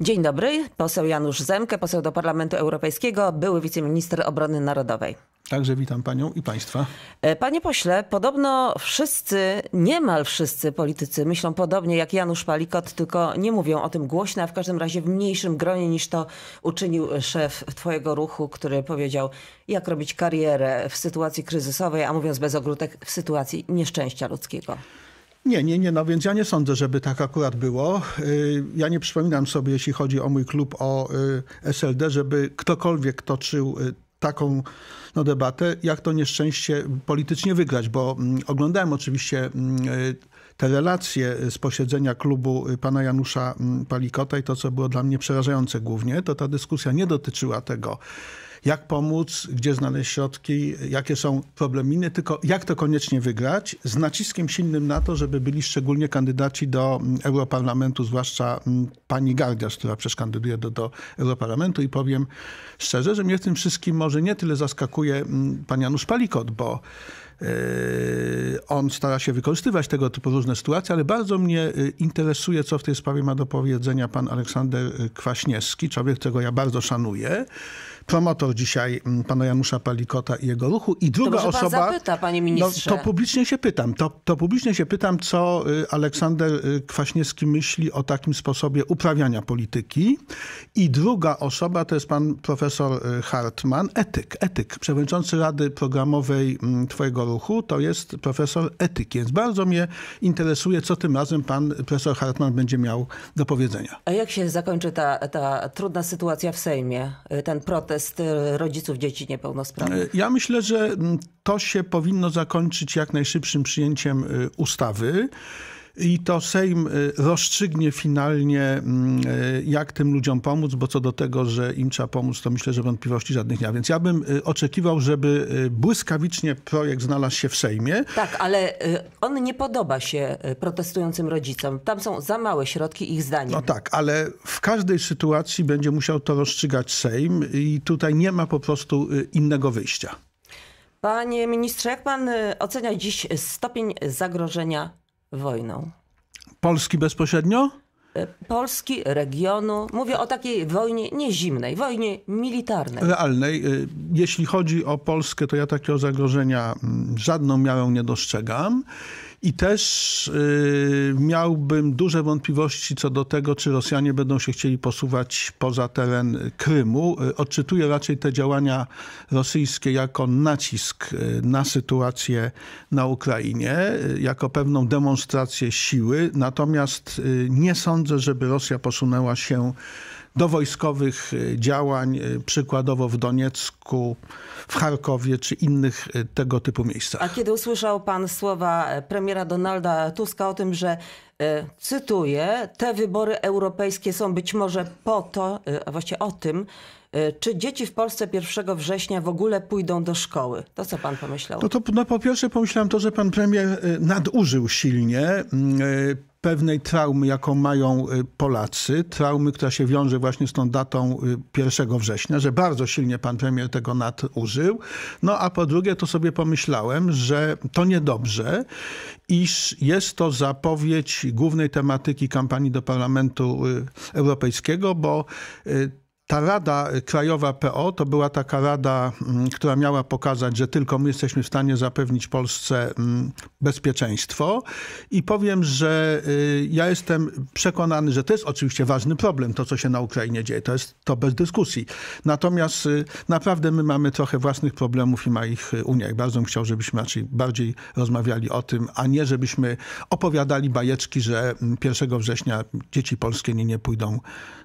Dzień dobry, poseł Janusz Zemke, poseł do Parlamentu Europejskiego, były wiceminister obrony narodowej. Także witam panią i państwa. E, panie pośle, podobno wszyscy, niemal wszyscy politycy myślą podobnie jak Janusz Palikot, tylko nie mówią o tym głośno, a w każdym razie w mniejszym gronie niż to uczynił szef twojego ruchu, który powiedział, jak robić karierę w sytuacji kryzysowej, a mówiąc bez ogródek, w sytuacji nieszczęścia ludzkiego. Nie, nie, nie. No więc ja nie sądzę, żeby tak akurat było. Y, ja nie przypominam sobie, jeśli chodzi o mój klub, o y, SLD, żeby ktokolwiek toczył y, taką no, debatę, jak to nieszczęście politycznie wygrać, bo mm, oglądałem oczywiście mm, te relacje e, z posiedzenia klubu y, pana Janusza mm, Palikota i to, co było dla mnie przerażające głównie, to ta dyskusja nie dotyczyła tego, jak pomóc, gdzie znaleźć środki, jakie są problemy, tylko jak to koniecznie wygrać, z naciskiem silnym na to, żeby byli szczególnie kandydaci do mm, Europarlamentu, zwłaszcza mm, pani Gardiasz, która przecież kandyduje do, do Europarlamentu i powiem szczerze, że mnie w tym wszystkim może nie tyle zaskakuje pan Janusz Palikot, bo Yy, on stara się wykorzystywać tego typu różne sytuacje, ale bardzo mnie y, interesuje, co w tej sprawie ma do powiedzenia pan Aleksander y, Kwaśniewski, człowiek, którego ja bardzo szanuję promotor dzisiaj mm, pana Janusza Palikota i jego ruchu. I druga to osoba. Pan zapyta, panie no, ministrze. No, to publicznie się pytam. To, to publicznie się pytam, co y, Aleksander Kwaśniewski myśli o takim sposobie uprawiania polityki. I druga osoba to jest pan profesor Hartman, etyk, etyk, przewodniczący Rady Programowej mm, Twojego ruchu, to jest profesor etyki. Więc bardzo mnie interesuje, co tym razem pan profesor Hartman będzie miał do powiedzenia. A jak się zakończy ta, ta trudna sytuacja w Sejmie, ten protest y, rodziców dzieci niepełnosprawnych? Ja myślę, że mm, to się powinno zakończyć jak najszybszym przyjęciem y, ustawy i to Sejm y, rozstrzygnie finalnie, mm, y, jak tym ludziom pomóc, bo co do tego, że im trzeba pomóc, to myślę, że wątpliwości żadnych nie ma. Więc ja bym y, oczekiwał, żeby błyskawicznie projekt znalazł się w Sejmie. Tak, ale on nie podoba się protestującym rodzicom. Tam są za małe środki ich zdaniem. No tak, ale w każdej sytuacji będzie musiał to rozstrzygać Sejm i tutaj nie ma po prostu innego wyjścia. Panie ministrze, jak pan ocenia dziś stopień zagrożenia wojną. Polski bezpośrednio? E, Polski, regionu. Mówię o takiej wojnie nie zimnej, wojnie militarnej. Realnej. E, jeśli chodzi o Polskę, to ja takiego zagrożenia mm, żadną miarą nie dostrzegam. I też y, miałbym duże wątpliwości co do tego, czy Rosjanie będą się chcieli posuwać poza teren Krymu. Y, odczytuję raczej te działania rosyjskie jako nacisk y, na sytuację na Ukrainie, jako pewną demonstrację siły. Natomiast nie sądzę, żeby Rosja posunęła się do wojskowych e, działań, e, przykładowo w Doniecku, w Charkowie czy innych e, tego typu miejscach. A kiedy usłyszał pan słowa premiera Donalda Tuska o tym, że cytuję, te wybory europejskie są być może po to, a właściwie o tym, czy dzieci w Polsce 1 września w ogóle pójdą do szkoły? To co pan pomyślał? No to no po pierwsze pomyślałem to, że pan premier nadużył silnie mm, pewnej traumy, jaką mają y, Polacy, traumy, która się wiąże właśnie z tą datą 1 y, września, że bardzo silnie pan premier tego nadużył. No a po drugie to sobie pomyślałem, że to niedobrze, iż jest to zapowiedź głównej tematyki kampanii do Parlamentu y, Europejskiego, bo ta Rada Krajowa PO to była taka rada, mm, która miała pokazać, że tylko my jesteśmy w stanie zapewnić Polsce mm, bezpieczeństwo. I powiem, że y, ja jestem przekonany, że to jest oczywiście ważny problem, to co się na Ukrainie dzieje. To jest to bez dyskusji. Natomiast y, naprawdę my mamy trochę własnych problemów i ma ich y, Unia. I bardzo bym chciał, żebyśmy raczej bardziej rozmawiali o tym, a nie żebyśmy opowiadali bajeczki, że 1 mm, września dzieci polskie nie, nie pójdą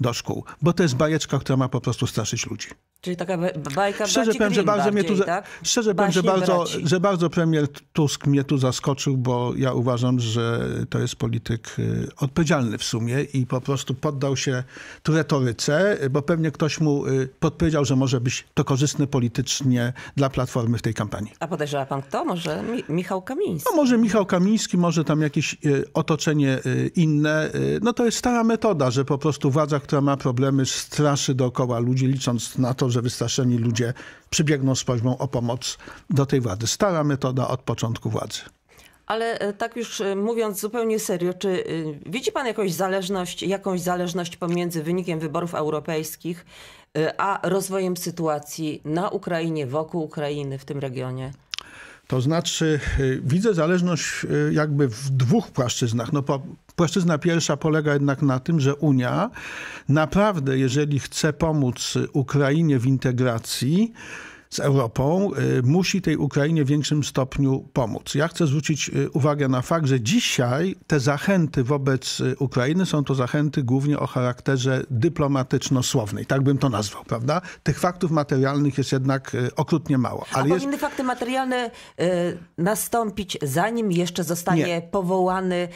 do szkół. Bo to jest bajeczka, która ma po prostu straszyć ludzi. Czyli taka bajka Szczerze powiem, że bardzo mnie tu, tak? Szczerze powiem, że bardzo, że bardzo premier Tusk mnie tu zaskoczył, bo ja uważam, że to jest polityk y, odpowiedzialny w sumie i po prostu poddał się tu retoryce, bo pewnie ktoś mu y, podpowiedział, że może być to korzystne politycznie dla Platformy w tej kampanii. A podejrzewa pan kto? Może Michał Kamiński? No może Michał Kamiński, może tam jakieś y, otoczenie inne. No to jest stara metoda, że po prostu władza, która ma problemy, straszy dookoła ludzi, licząc na to, że wystraszeni ludzie przybiegną z prośbą o pomoc do tej władzy. Stara metoda od początku władzy. Ale e, tak już e, mówiąc zupełnie serio, czy e, widzi pan jakąś zależność, jakąś zależność pomiędzy wynikiem wyborów europejskich a rozwojem sytuacji na Ukrainie, wokół Ukrainy, w tym regionie? To znaczy, widzę zależność jakby w dwóch płaszczyznach. No po Płaszczyzna pierwsza polega jednak na tym, że Unia naprawdę, jeżeli chce pomóc Ukrainie w integracji, z Europą y, musi tej Ukrainie w większym stopniu pomóc. Ja chcę zwrócić y, uwagę na fakt, że dzisiaj te zachęty wobec y, Ukrainy są to zachęty głównie o charakterze dyplomatyczno-słownej. Tak bym to nazwał, prawda? Tych faktów materialnych jest jednak okrutnie mało. Ale A powinny jest... fakty materialne nastąpić zanim jeszcze zostanie Nie. powołany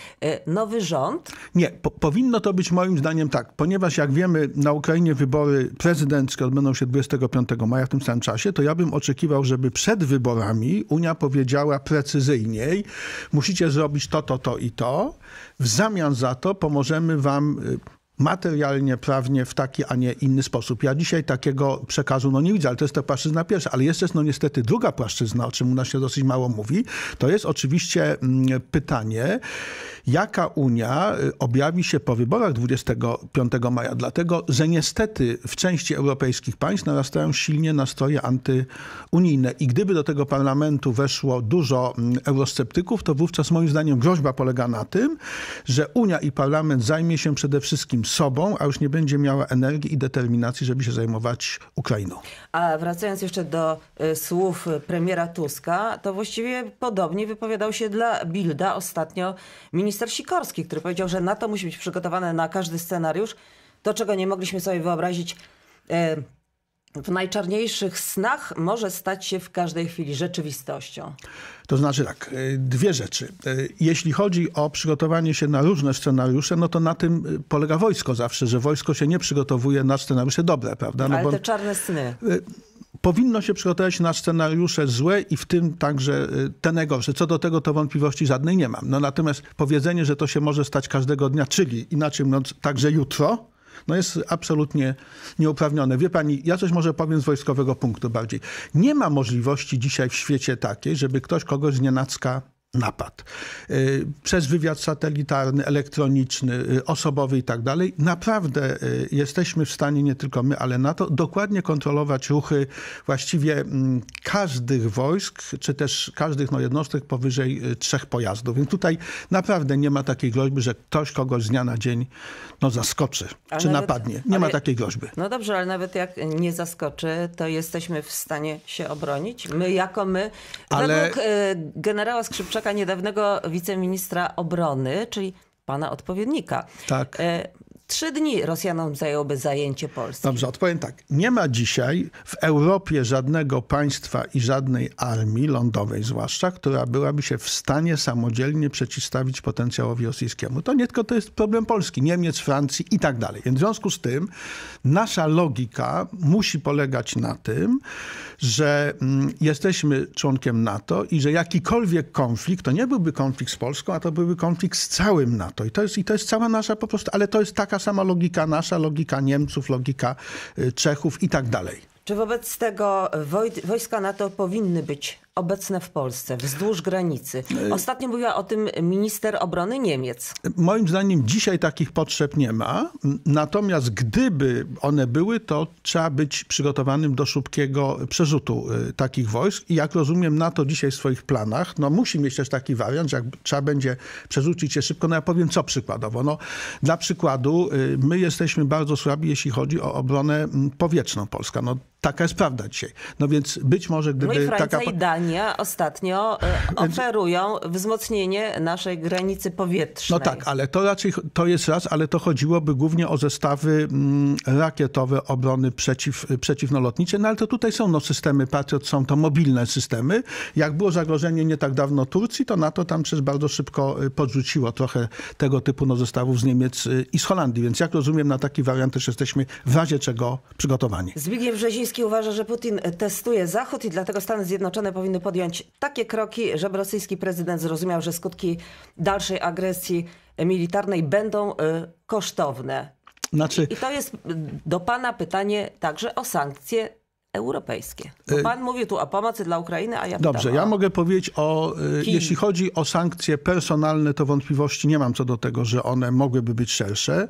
nowy rząd? Nie, po powinno to być moim zdaniem tak, ponieważ jak wiemy na Ukrainie wybory prezydenckie odbędą się 25 maja w tym samym czasie, to ja bym oczekiwał, żeby przed wyborami Unia powiedziała precyzyjniej, musicie zrobić to, to, to i to. W zamian za to pomożemy wam y, materialnie, prawnie w taki, a nie inny sposób. Ja dzisiaj takiego przekazu no, nie widzę, ale to jest ta płaszczyzna pierwsza. Ale jeszcze jest no niestety druga płaszczyzna, o czym u nas się dosyć mało mówi. To jest oczywiście mm, pytanie, jaka Unia y, objawi się po wyborach 25 maja, dlatego że niestety w części europejskich państw narastają silnie nastroje antyunijne i gdyby do tego parlamentu weszło dużo mm, eurosceptyków, to wówczas moim zdaniem groźba polega na tym, że Unia i parlament zajmie się przede wszystkim sobą, a już nie będzie miała energii i determinacji, żeby się zajmować Ukrainą. A wracając jeszcze do y, słów premiera Tuska, to właściwie podobnie wypowiadał się dla Bilda ostatnio minister minister Sikorski, który powiedział, że NATO musi być przygotowane na każdy scenariusz, to czego nie mogliśmy sobie wyobrazić e, w najczarniejszych snach może stać się w każdej chwili rzeczywistością. To znaczy tak, e, dwie rzeczy. E, jeśli chodzi o przygotowanie się na różne scenariusze, no to na tym polega wojsko zawsze, że wojsko się nie przygotowuje na scenariusze dobre, prawda? No Ale bo... te czarne sny powinno się przygotować na scenariusze złe i w tym także y, te najgorsze. Co do tego to wątpliwości żadnej nie mam. No natomiast powiedzenie, że to się może stać każdego dnia, czyli inaczej mówiąc, także jutro, no jest absolutnie nieuprawnione. Wie pani, ja coś może powiem z wojskowego punktu bardziej. Nie ma możliwości dzisiaj w świecie takiej, żeby ktoś kogoś z nienacka napad. Y, przez wywiad satelitarny, elektroniczny, y, osobowy i tak dalej. Naprawdę y, jesteśmy w stanie, nie tylko my, ale NATO, dokładnie kontrolować ruchy właściwie mm, każdych wojsk, czy też każdych no, jednostek powyżej trzech pojazdów. Więc tutaj naprawdę nie ma takiej groźby, że ktoś kogoś z dnia na dzień no, zaskoczy, ale czy nawet, napadnie. Nie ale, ma takiej groźby. No dobrze, ale nawet jak nie zaskoczy, to jesteśmy w stanie się obronić. My jako my, ale... według generała Skrzypczaka czeka niedawnego wiceministra obrony, czyli pana odpowiednika. Tak. E, trzy dni Rosjanom zajęłoby zajęcie Polski. Dobrze, odpowiem tak. Nie ma dzisiaj w Europie żadnego państwa i żadnej armii lądowej zwłaszcza, która byłaby się w stanie samodzielnie przeciwstawić potencjałowi rosyjskiemu. To nie tylko to jest problem Polski, Niemiec, Francji i tak dalej. Więc w związku z tym nasza logika musi polegać na tym, że mm, jesteśmy członkiem NATO i że jakikolwiek konflikt, to nie byłby konflikt z Polską, a to byłby konflikt z całym NATO. I to jest, i to jest cała nasza po prostu, ale to jest taka sama logika nasza, logika Niemców, logika y, Czechów i tak dalej. Czy wobec tego wojska NATO powinny być obecne w Polsce, wzdłuż granicy. E, Ostatnio mówiła o tym minister obrony Niemiec. Moim zdaniem dzisiaj takich potrzeb nie ma. Natomiast gdyby one były, to trzeba być przygotowanym do szybkiego przerzutu e, takich wojsk. I jak rozumiem, NATO dzisiaj w swoich planach, no musi mieć też taki wariant, że jak trzeba będzie przerzucić je szybko. No ja powiem co przykładowo. No, dla przykładu, e, my jesteśmy bardzo słabi, jeśli chodzi o obronę powietrzną Polska. No, taka jest prawda dzisiaj. No więc być może gdyby no i taka... I ostatnio e, znaczy- oferują wzmocnienie naszej granicy powietrznej. No tak, ale to raczej to jest raz, ale to chodziłoby głównie o zestawy mm, rakietowe obrony przeciw, przeciwnolotnicze, no ale to tutaj są no, systemy Patriot, są to mobilne systemy. Jak było zagrożenie nie tak dawno Turcji, to NATO tam przez bardzo szybko y, podrzuciło trochę tego typu no, zestawów z Niemiec y, i z Holandii, więc jak rozumiem na taki wariant też jesteśmy w razie czego przygotowani. Zbigniew Brzeziński uważa, że Putin testuje Zachód i dlatego Stany Zjednoczone powinny powinny podjąć takie kroki, żeby rosyjski prezydent zrozumiał, że skutki dalszej agresji militarnej będą y, kosztowne. Znaczy... I to jest y, do Pana pytanie także o sankcje europejskie. Bo y, pan mówi tu o pomocy dla Ukrainy, a ja Dobrze, pytam, o... ja mogę powiedzieć o... Y, jeśli chodzi o sankcje personalne, to wątpliwości nie mam co do tego, że one mogłyby być szersze.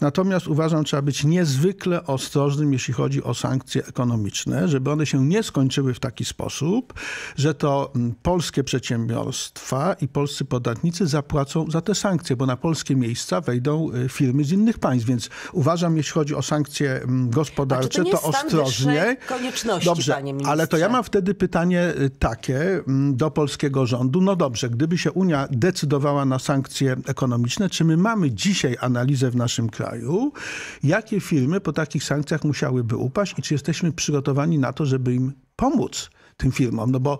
Natomiast uważam, trzeba być niezwykle ostrożnym, jeśli chodzi o sankcje ekonomiczne, żeby one się nie skończyły w taki sposób, że to mm, polskie przedsiębiorstwa i polscy podatnicy zapłacą za te sankcje, bo na polskie miejsca wejdą y, firmy z innych państw. Więc uważam, jeśli chodzi o sankcje mm, gospodarcze, to, to ostrożnie. Wyższej konieczności, dobrze, panie ministrze. Ale to ja mam wtedy pytanie y, takie mm, do polskiego rządu. No dobrze, gdyby się Unia decydowała na sankcje ekonomiczne, czy my mamy dzisiaj analizę w naszym kraju, jakie firmy po takich sankcjach musiałyby upaść i czy jesteśmy przygotowani na to, żeby im pomóc? tym firmom. No bo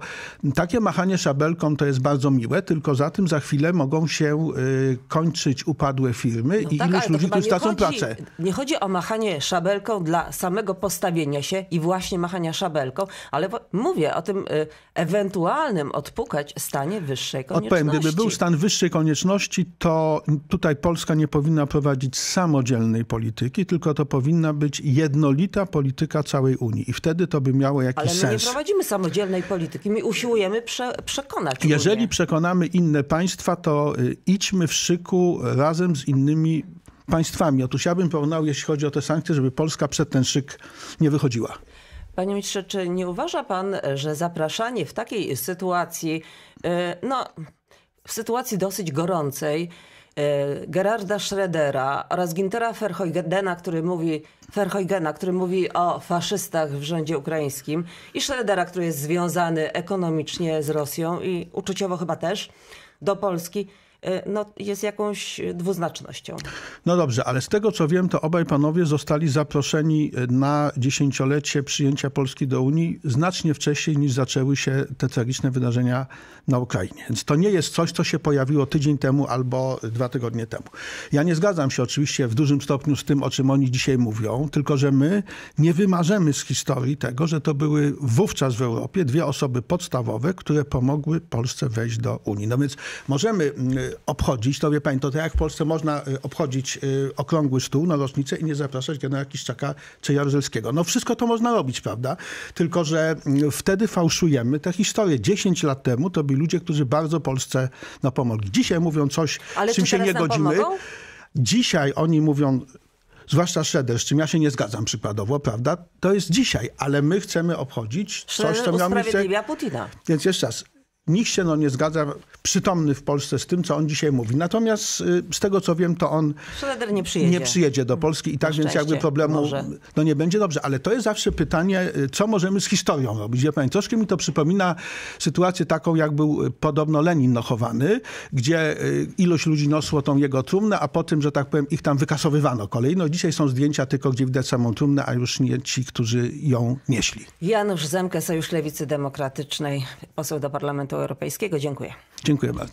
takie machanie szabelką to jest bardzo miłe, tylko za tym za chwilę mogą się y, kończyć upadłe firmy no i tak, iluś ludzi, którzy stracą pracę. Nie chodzi o machanie szabelką dla samego postawienia się i właśnie machania szabelką, ale mówię o tym y, ewentualnym odpukać stanie wyższej konieczności. Odpowiem, gdyby był stan wyższej konieczności, to tutaj Polska nie powinna prowadzić samodzielnej polityki, tylko to powinna być jednolita polityka całej Unii. I wtedy to by miało jakiś sens. Ale my sens. nie prowadzimy samodzielnej samodzielnej polityki. My usiłujemy prze, przekonać. Jeżeli przekonamy inne państwa, to y, idźmy w szyku razem z innymi państwami. Otóż ja bym porównał, jeśli chodzi o te sankcje, żeby Polska przed ten szyk nie wychodziła. Panie ministrze, czy nie uważa pan, że zapraszanie w takiej sytuacji, y, no, w sytuacji dosyć gorącej, E, Gerarda Schrödera oraz Gintera Verheugena, który mówi, Verheugena, który mówi o faszystach w rządzie ukraińskim i Schrödera, który jest związany ekonomicznie z Rosją i uczuciowo chyba też do Polski. E, no, jest jakąś dwuznacznością. No dobrze, ale z tego co wiem, to obaj panowie zostali zaproszeni na dziesięciolecie przyjęcia Polski do Unii znacznie wcześniej niż zaczęły się te tragiczne wydarzenia na Ukrainie. Więc to nie jest coś, co się pojawiło tydzień temu albo dwa tygodnie temu. Ja nie zgadzam się oczywiście w dużym stopniu z tym, o czym oni dzisiaj mówią, tylko że my nie wymarzemy z historii tego, że to były wówczas w Europie dwie osoby podstawowe, które pomogły Polsce wejść do Unii. No więc możemy mm, obchodzić, to wie pani, to tak jak w Polsce można y, obchodzić y, okrągły stół na rocznicę i nie zapraszać generała Kiszczaka czy Jaruzelskiego. No wszystko to można robić, prawda? Tylko, że mm, wtedy fałszujemy tę historię. 10 lat temu to byli ludzie, którzy bardzo Polsce na pomogli. Dzisiaj mówią coś, Ale z czym się nie godzimy. Dzisiaj oni mówią, zwłaszcza Shredder, z czym ja się nie zgadzam przykładowo, prawda? To jest dzisiaj, ale my chcemy obchodzić coś, co miał miejsce. Putina. Więc jeszcze raz, nikt się no nie zgadza przytomny w Polsce z tym, co on dzisiaj mówi. Natomiast y, z tego, co wiem, to on nie przyjedzie, nie przyjedzie do Polski i tak, więc jakby problemu no nie będzie dobrze. Ale to jest zawsze pytanie, y, co możemy z historią robić. Wie pani, troszkę mi to przypomina sytuację taką, jak był y, podobno Lenin nochowany, gdzie ilość ludzi nosło tą jego trumnę, a po tym, że tak powiem, ich tam wykasowywano kolejno. Dzisiaj są zdjęcia tylko, gdzie widać samą trumnę, a już nie ci, którzy ją nieśli. Janusz Zemke, Sojusz Lewicy Demokratycznej, poseł do Parlamentu Europejskiego. Dziękuję. Dziękuję bardzo.